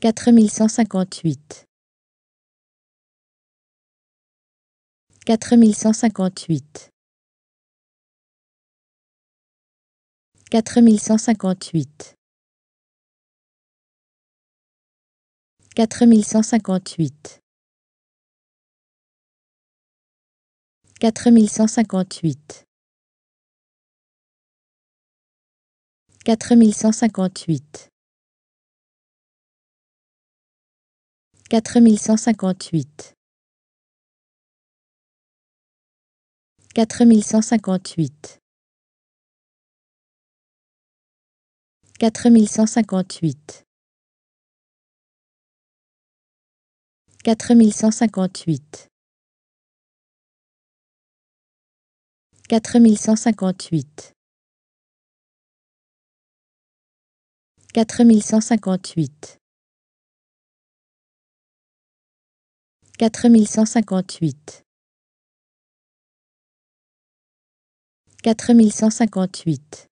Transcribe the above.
4158 4158 4158 4158 4158 4158 Quatre mille cent cinquante-huit. Quatre mille cent cinquante-huit. Quatre mille cent cinquante-huit. Quatre mille cent cinquante-huit. Quatre mille cent cinquante-huit. Quatre mille cent cinquante-huit. Quatre mille cent cinquante-huit. Quatre mille cent cinquante-huit.